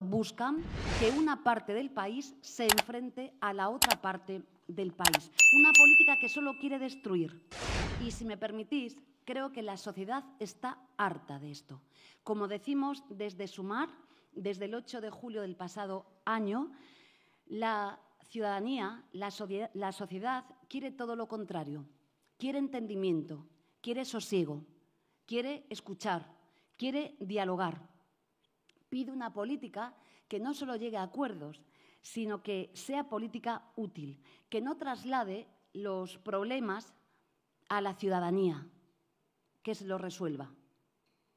buscan que una parte del país se enfrente a la otra parte del país. Una política que solo quiere destruir. Y si me permitís, creo que la sociedad está harta de esto. Como decimos desde Sumar, desde el 8 de julio del pasado año, la ciudadanía, la, la sociedad quiere todo lo contrario. Quiere entendimiento, quiere sosiego, quiere escuchar, quiere dialogar pide una política que no solo llegue a acuerdos, sino que sea política útil, que no traslade los problemas a la ciudadanía, que se los resuelva.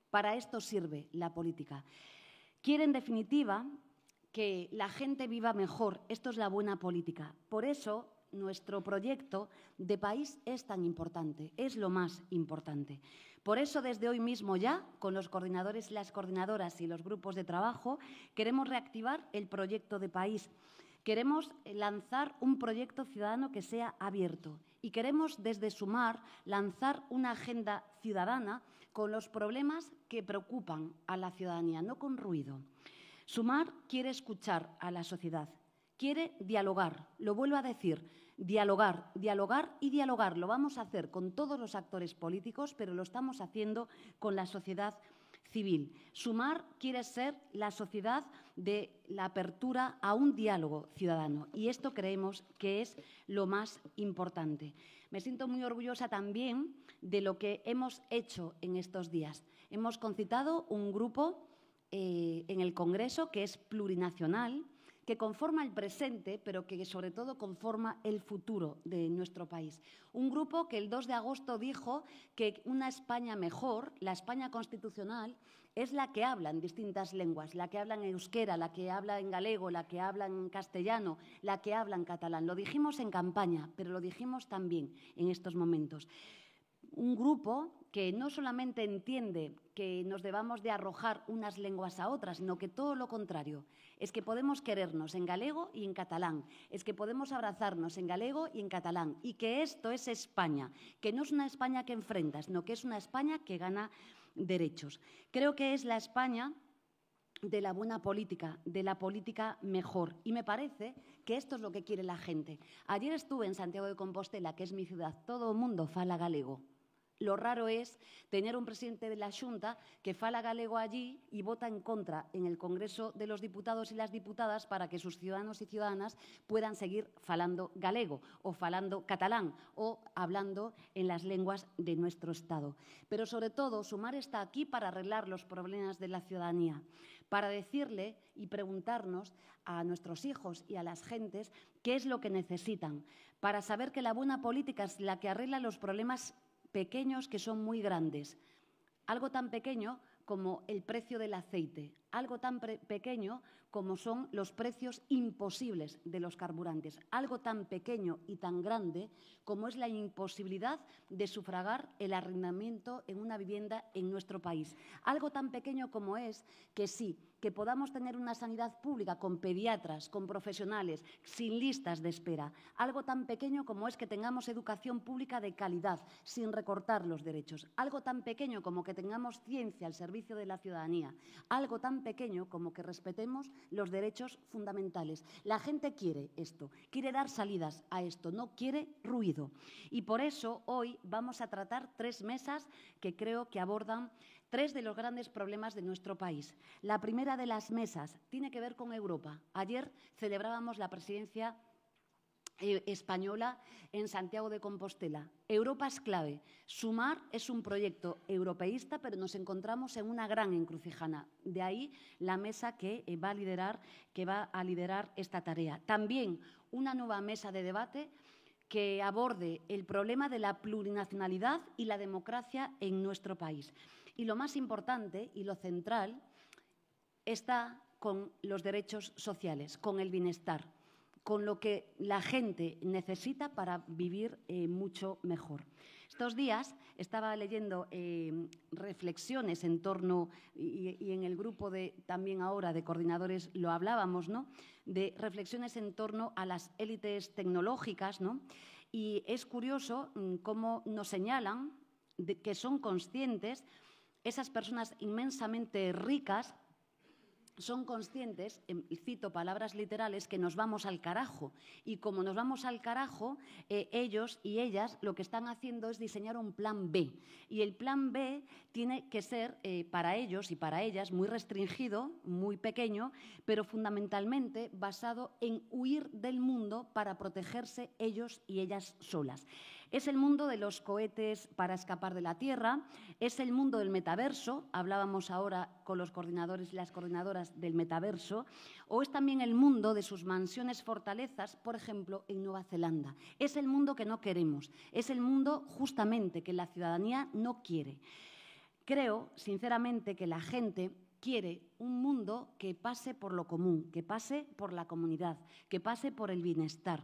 Para esto sirve la política. Quiere, en definitiva, que la gente viva mejor. Esto es la buena política. Por eso nuestro proyecto de país es tan importante, es lo más importante. Por eso, desde hoy mismo ya, con los coordinadores y las coordinadoras y los grupos de trabajo, queremos reactivar el proyecto de país. Queremos lanzar un proyecto ciudadano que sea abierto y queremos desde Sumar lanzar una agenda ciudadana con los problemas que preocupan a la ciudadanía, no con ruido. Sumar quiere escuchar a la sociedad, quiere dialogar, lo vuelvo a decir, Dialogar, dialogar y dialogar. Lo vamos a hacer con todos los actores políticos, pero lo estamos haciendo con la sociedad civil. Sumar quiere ser la sociedad de la apertura a un diálogo ciudadano y esto creemos que es lo más importante. Me siento muy orgullosa también de lo que hemos hecho en estos días. Hemos concitado un grupo eh, en el Congreso que es plurinacional, que conforma el presente, pero que sobre todo conforma el futuro de nuestro país. Un grupo que el 2 de agosto dijo que una España mejor, la España constitucional, es la que habla en distintas lenguas, la que habla en euskera, la que habla en galego, la que habla en castellano, la que habla en catalán. Lo dijimos en campaña, pero lo dijimos también en estos momentos un grupo que no solamente entiende que nos debamos de arrojar unas lenguas a otras, sino que todo lo contrario. Es que podemos querernos en galego y en catalán, es que podemos abrazarnos en galego y en catalán, y que esto es España, que no es una España que enfrentas, sino que es una España que gana derechos. Creo que es la España de la buena política, de la política mejor. Y me parece que esto es lo que quiere la gente. Ayer estuve en Santiago de Compostela, que es mi ciudad, todo el mundo fala galego lo raro es tener un presidente de la Junta que fala galego allí y vota en contra en el Congreso de los Diputados y las Diputadas para que sus ciudadanos y ciudadanas puedan seguir falando galego o falando catalán o hablando en las lenguas de nuestro Estado. Pero sobre todo, Sumar está aquí para arreglar los problemas de la ciudadanía, para decirle y preguntarnos a nuestros hijos y a las gentes qué es lo que necesitan, para saber que la buena política es la que arregla los problemas pequeños que son muy grandes. Algo tan pequeño como el precio del aceite algo tan pequeño como son los precios imposibles de los carburantes, algo tan pequeño y tan grande como es la imposibilidad de sufragar el arrendamiento en una vivienda en nuestro país, algo tan pequeño como es que sí, que podamos tener una sanidad pública con pediatras, con profesionales, sin listas de espera, algo tan pequeño como es que tengamos educación pública de calidad, sin recortar los derechos, algo tan pequeño como que tengamos ciencia al servicio de la ciudadanía, algo tan pequeño como que respetemos los derechos fundamentales. La gente quiere esto, quiere dar salidas a esto, no quiere ruido. Y por eso hoy vamos a tratar tres mesas que creo que abordan tres de los grandes problemas de nuestro país. La primera de las mesas tiene que ver con Europa. Ayer celebrábamos la presidencia e, española en Santiago de Compostela. Europa es clave. Sumar es un proyecto europeísta, pero nos encontramos en una gran encrucijana. De ahí la mesa que eh, va a liderar, que va a liderar esta tarea. También una nueva mesa de debate que aborde el problema de la plurinacionalidad y la democracia en nuestro país. Y lo más importante y lo central está con los derechos sociales, con el bienestar con lo que la gente necesita para vivir eh, mucho mejor. Estos días estaba leyendo eh, reflexiones en torno, y, en el grupo de también ahora de coordinadores lo hablábamos, ¿no? De reflexiones en torno a las élites tecnológicas, Y es curioso mm, cómo nos señalan que son conscientes esas personas inmensamente ricas son conscientes, em, cito palabras literales, que nos vamos al carajo. Y como nos vamos al carajo, eh, ellos y ellas lo que están haciendo es diseñar un plan B. Y el plan B tiene que ser eh, para ellos y para ellas muy restringido, muy pequeño, pero fundamentalmente basado en huir del mundo para protegerse ellos y ellas solas. Es el mundo de los cohetes para escapar de la Tierra, es el mundo del metaverso, hablábamos ahora con los coordinadores y las coordinadoras del metaverso, o es también el mundo de sus mansiones fortalezas, por ejemplo, en Nueva Zelanda. Es el mundo que no queremos, es el mundo justamente que la ciudadanía no quiere. Creo, sinceramente, que la gente quiere un mundo que pase por lo común, que pase por la comunidad, que pase por el bienestar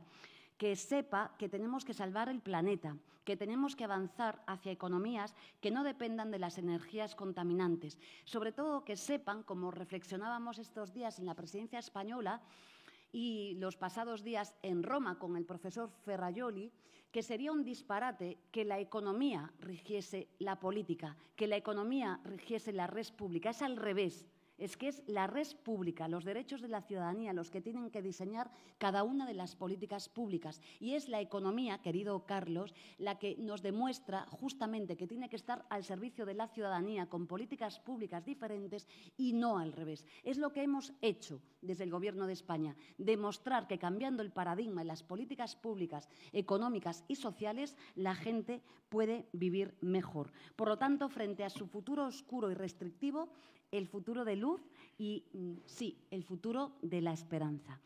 que sepa que tenemos que salvar el planeta, que tenemos que avanzar hacia economías que no dependan de las energías contaminantes. Sobre todo que sepan, como reflexionábamos estos días en la presidencia española, y los pasados días en Roma con el profesor Ferraioli, que sería un disparate que la economía rigiese la política, que la economía rigiese la red pública. Es al revés es que es la red pública, los derechos de la ciudadanía, los que tienen que diseñar cada una de las políticas públicas. Y es la economía, querido Carlos, la que nos demuestra justamente que tiene que estar al servicio de la ciudadanía con políticas públicas diferentes y no al revés. Es lo que hemos hecho desde el Gobierno de España, demostrar que cambiando el paradigma en las políticas públicas, económicas y sociales, la gente puede vivir mejor. Por lo tanto, frente a su futuro oscuro y restrictivo, el futuro de luz y, mm, sí, el futuro de la esperanza.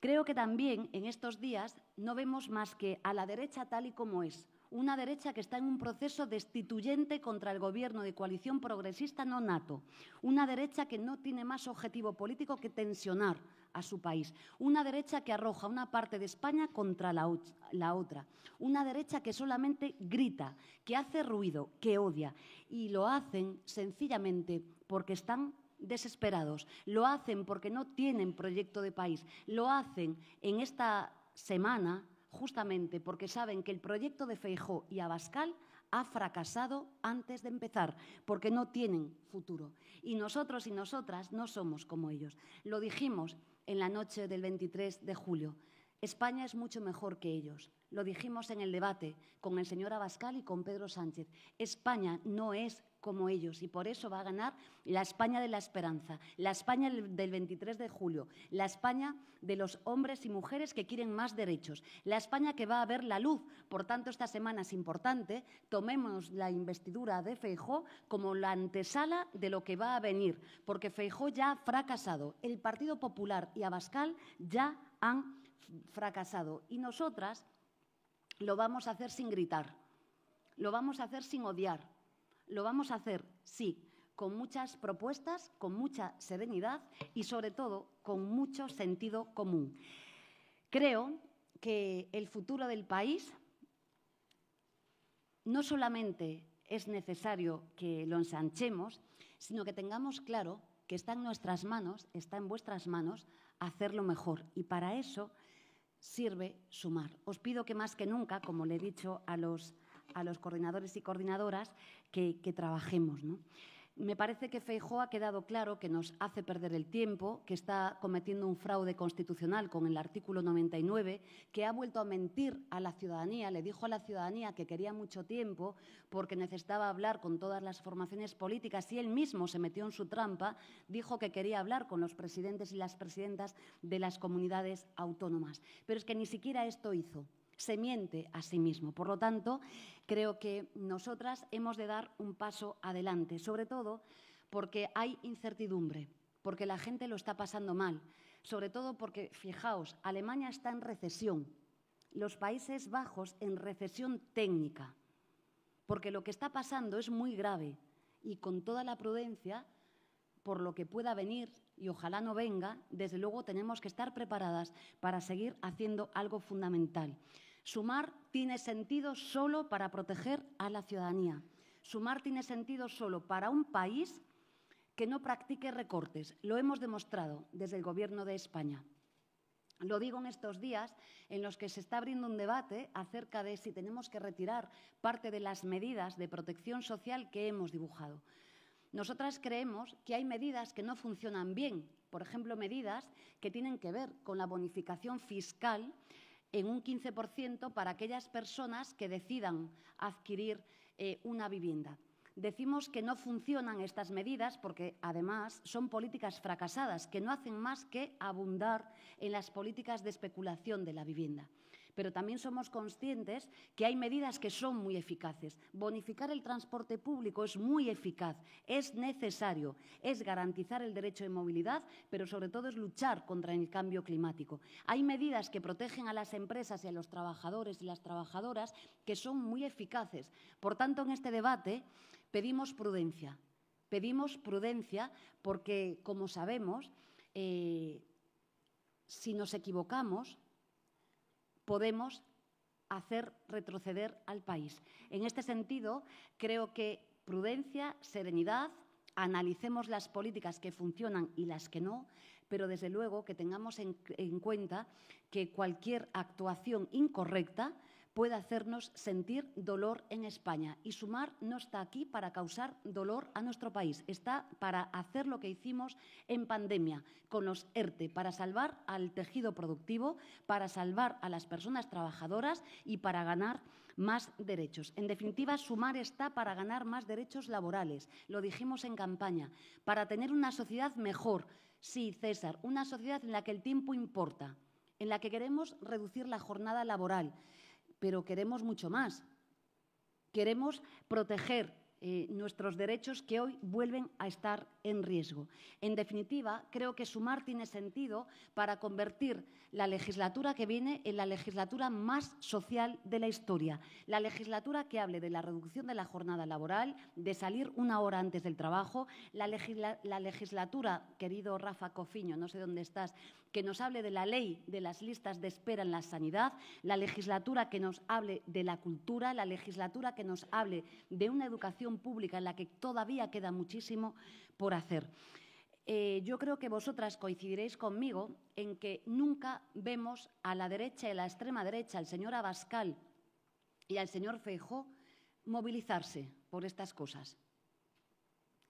Creo que también en estos días no vemos más que a la derecha tal y como es, una derecha que está en un proceso destituyente contra el gobierno de coalición progresista no nato, una derecha que no tiene más objetivo político que tensionar a su país, una derecha que arroja una parte de España contra la, otra, una derecha que solamente grita, que hace ruido, que odia, y lo hacen sencillamente porque están desesperados, lo hacen porque no tienen proyecto de país, lo hacen en esta semana justamente porque saben que el proyecto de Feijó y Abascal ha fracasado antes de empezar, porque no tienen futuro. Y nosotros y nosotras no somos como ellos. Lo dijimos en la noche del 23 de julio. España es mucho mejor que ellos. Lo dijimos en el debate con el señor Abascal y con Pedro Sánchez. España no es como ellos y por eso va a ganar la España de la esperanza, la España del 23 de julio, la España de los hombres y mujeres que quieren más derechos, la España que va a ver la luz. Por tanto, esta semana es importante, tomemos la investidura de Feijó como la antesala de lo que va a venir, porque Feijó ya ha fracasado, el Partido Popular y Abascal ya han fracasado. Y nosotras lo vamos a hacer sin gritar, lo vamos a hacer sin odiar, lo vamos a hacer, sí, con muchas propuestas, con mucha serenidad y sobre todo con mucho sentido común. Creo que el futuro del país no solamente es necesario que lo ensanchemos, sino que tengamos claro que está en nuestras manos, está en vuestras manos, hacerlo mejor. Y para eso sirve sumar. Os pido que más que nunca, como le he dicho a los, coordinadores y coordinadoras, que, trabajemos me parece que Feijó ha quedado claro que nos hace perder el tiempo, que está cometiendo un fraude constitucional con el artículo 99, que ha vuelto a mentir a la ciudadanía, le dijo a la ciudadanía que quería mucho tiempo porque necesitaba hablar con todas las formaciones políticas y él mismo se metió en su trampa, dijo que quería hablar con los presidentes y las presidentas de las comunidades autónomas. Pero es que ni siquiera esto hizo se miente a sí mismo. Por lo tanto, creo que nosotras hemos de dar un paso adelante, sobre todo porque hay incertidumbre, porque la gente lo está pasando mal, sobre todo porque, fijaos, Alemania está en recesión, los Países Bajos en recesión técnica, porque lo que está pasando es muy grave y con toda la prudencia, por lo que pueda venir y ojalá no venga, desde luego tenemos que estar preparadas para seguir haciendo algo fundamental. Sumar tiene sentido solo para proteger a la ciudadanía. Sumar tiene sentido solo para un país que no practique recortes. Lo hemos demostrado desde el Gobierno de España. Lo digo en estos días en los que se está abriendo un debate acerca de si tenemos que retirar parte de las medidas de protección social que hemos dibujado. Nosotras creemos que hay medidas que no funcionan bien, por ejemplo, medidas que tienen que ver con la bonificación fiscal en un 15% para aquellas personas que decidan adquirir eh, una vivienda. Decimos que no funcionan estas medidas porque, además, son políticas fracasadas que no hacen más que abundar en las políticas de especulación de la vivienda pero también somos conscientes que hay medidas que son muy eficaces. Bonificar el transporte público es muy eficaz, es necesario, es garantizar el derecho de movilidad, pero sobre todo es luchar contra el cambio climático. Hay medidas que protegen a las empresas y a los trabajadores y las trabajadoras que son muy eficaces. Por tanto, en este debate pedimos prudencia. Pedimos prudencia porque, como sabemos, eh, si nos equivocamos, podemos hacer retroceder al país. En este sentido, creo que prudencia, serenidad, analicemos las políticas que funcionan y las que no, pero desde luego que tengamos en, cuenta que cualquier actuación incorrecta puede hacernos sentir dolor en España. Y Sumar no está aquí para causar dolor a nuestro país, está para hacer lo que hicimos en pandemia con los ERTE, e, para salvar al tejido productivo, para salvar a las personas trabajadoras y para ganar más derechos. En definitiva, Sumar está para ganar más derechos laborales, lo dijimos en campaña, para tener una sociedad mejor. Sí, César, una sociedad en la que el tiempo importa, en la que queremos reducir la jornada laboral pero queremos mucho más. Queremos proteger eh, nuestros derechos que hoy vuelven a estar en riesgo. En definitiva, creo que sumar tiene sentido para convertir la legislatura que viene en la legislatura más social de la historia, la legislatura que hable de la reducción de la jornada laboral, de salir una hora antes del trabajo, la legislatura, querido Rafa Cofiño, no sé dónde estás, que nos hable de la ley de las listas de espera en la sanidad, la legislatura que nos hable de la cultura, la legislatura que nos hable de una educación pública en la que todavía queda muchísimo por hacer. Eh, yo creo que vosotras coincidiréis conmigo en que nunca vemos a la derecha y a la extrema derecha, al señor Abascal y al señor Feijó, movilizarse por estas cosas.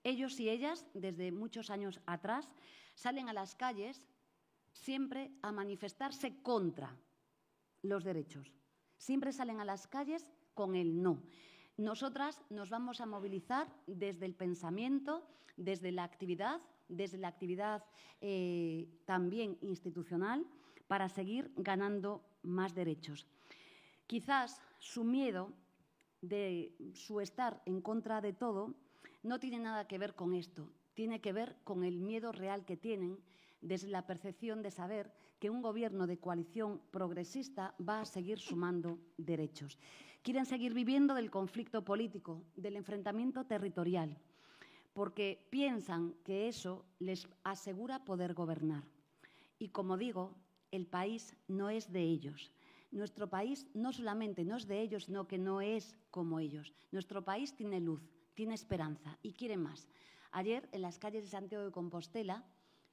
Ellos y ellas, desde muchos años atrás, salen a las calles siempre a manifestarse contra los derechos. Siempre salen a las calles con el no. Nosotras nos vamos a movilizar desde el pensamiento, desde la actividad, desde la actividad eh, también institucional, para seguir ganando más derechos. Quizás su miedo de su estar en contra de todo no tiene nada que ver con esto, tiene que ver con el miedo real que tienen desde la percepción de saber que un gobierno de coalición progresista va a seguir sumando derechos. Quieren seguir viviendo del conflicto político, del enfrentamiento territorial, porque piensan que eso les asegura poder gobernar. Y como digo, el país no es de ellos. Nuestro país no solamente no es de ellos, sino que no es como ellos. Nuestro país tiene luz, tiene esperanza y quiere más. Ayer, en las calles de Santiago de Compostela,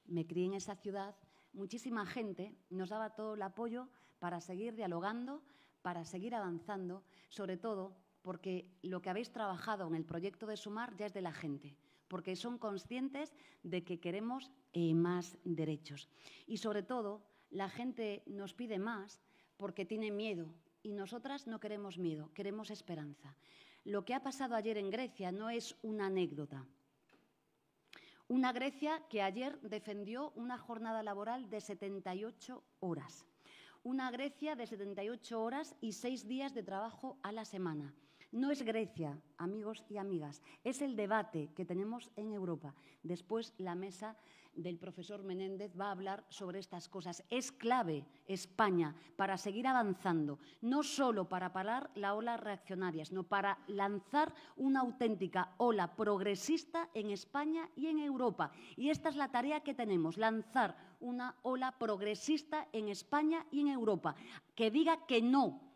me crié en esa ciudad, muchísima gente nos daba todo el apoyo para seguir dialogando, para seguir avanzando, sobre todo porque lo que habéis trabajado en el proyecto de Sumar ya es de la gente, porque son conscientes de que queremos eh, más derechos. Y sobre todo, la gente nos pide más porque tiene miedo y nosotras no queremos miedo, queremos esperanza. Lo que ha pasado ayer en Grecia no es una anécdota. Una Grecia que ayer defendió una jornada laboral de 78 horas. Una Grecia de 78 horas y seis días de trabajo a la semana. No es Grecia, amigos y amigas, es el debate que tenemos en Europa. Después la mesa del profesor Menéndez va a hablar sobre estas cosas. Es clave España para seguir avanzando, no solo para parar la ola reaccionaria, sino para lanzar una auténtica ola progresista en España y en Europa. Y esta es la tarea que tenemos, lanzar una ola progresista en España y en Europa, que diga que no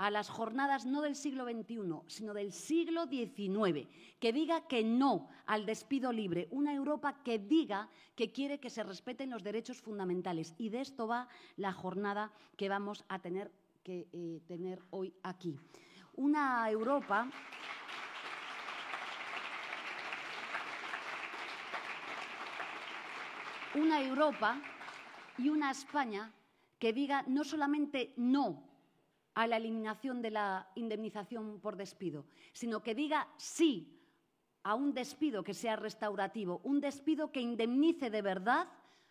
a las jornadas no del siglo XXI, sino del siglo XIX, que diga que no al despido libre, una Europa que diga que quiere que se respeten los derechos fundamentales. Y de esto va la jornada que vamos a tener que eh, tener hoy aquí. Una Europa. Una Europa y una España que diga no solamente no a la eliminación de la indemnización por despido, sino que diga sí a un despido que sea restaurativo, un despido que indemnice de verdad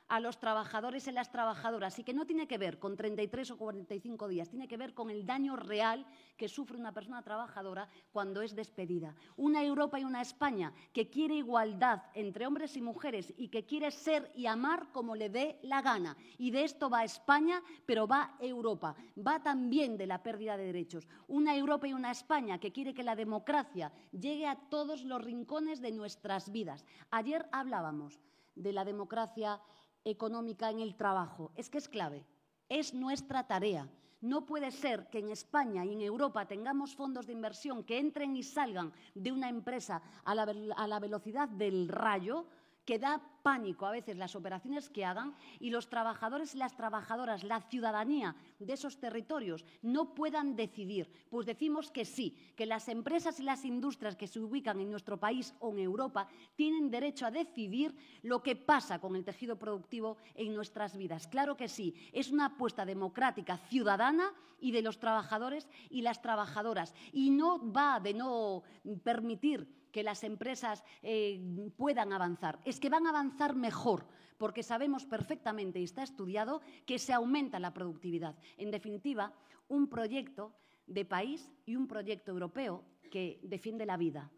a los trabajadores y las trabajadoras y que no tiene que ver con 33 o 45 días, tiene que ver con el daño real que sufre una persona trabajadora cuando es despedida. Una Europa y una España que quiere igualdad entre hombres y mujeres y que quiere ser y amar como le dé la gana. Y de esto va España, pero va Europa. Va también de la pérdida de derechos. Una Europa y una España que quiere que la democracia llegue a todos los rincones de nuestras vidas. Ayer hablábamos de la democracia económica en el trabajo. Es que es clave, es nuestra tarea. No puede ser que en España y en Europa tengamos fondos de inversión que entren y salgan de una empresa a la, a la velocidad del rayo que da pánico a veces las operaciones que hagan y los trabajadores, y las trabajadoras, la ciudadanía de esos territorios no puedan decidir. Pues decimos que sí, que las empresas y las industrias que se ubican en nuestro país o en Europa tienen derecho a decidir lo que pasa con el tejido productivo en nuestras vidas. Claro que sí, es una apuesta democrática, ciudadana y de los trabajadores y las trabajadoras. Y no va de no permitir que las empresas eh, puedan avanzar, es que van a avanzar mejor, porque sabemos perfectamente y está estudiado que se aumenta la productividad. En definitiva, un proyecto de país y un proyecto europeo que defiende la vida,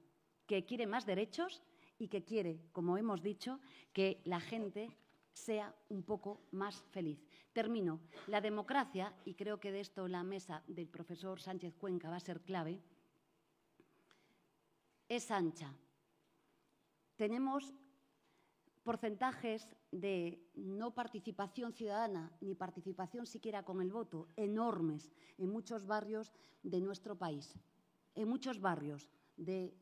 que quiere más derechos y que quiere, como hemos dicho, que la gente sea un poco más feliz. Termino. La democracia, y creo que de esto la mesa del profesor Sánchez Cuenca va a ser clave, es ancha. Tenemos porcentajes de no participación ciudadana ni participación siquiera con el voto enormes en muchos barrios de nuestro país, en muchos barrios de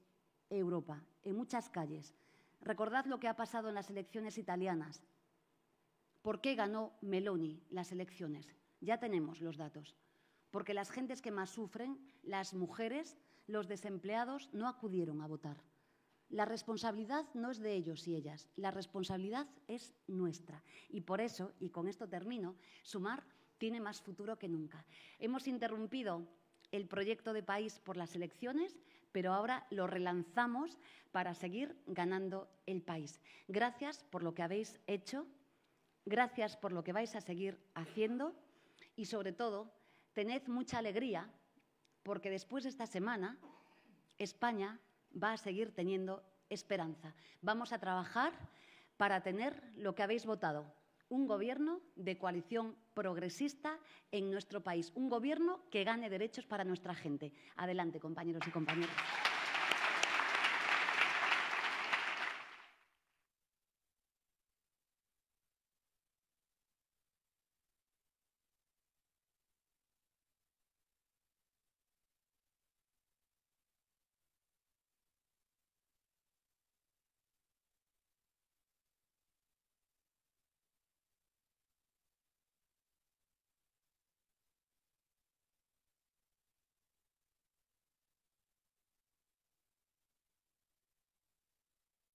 Europa, en muchas calles. Recordad lo que ha pasado en las elecciones italianas. ¿Por qué ganó Meloni las elecciones? Ya tenemos los datos. Porque las gentes que más sufren, las mujeres, los desempleados no acudieron a votar. La responsabilidad no es de ellos y ellas, la responsabilidad es nuestra. Y por eso, y con esto termino, Sumar tiene más futuro que nunca. Hemos interrumpido el proyecto de país por las elecciones, pero ahora lo relanzamos para seguir ganando el país. Gracias por lo que habéis hecho, gracias por lo que vais a seguir haciendo y, sobre todo, tened mucha alegría porque después de esta semana España va a seguir teniendo esperanza. Vamos a trabajar para tener lo que habéis votado, un gobierno de coalición progresista en nuestro país, un gobierno que gane derechos para nuestra gente. Adelante, compañeros y compañeras.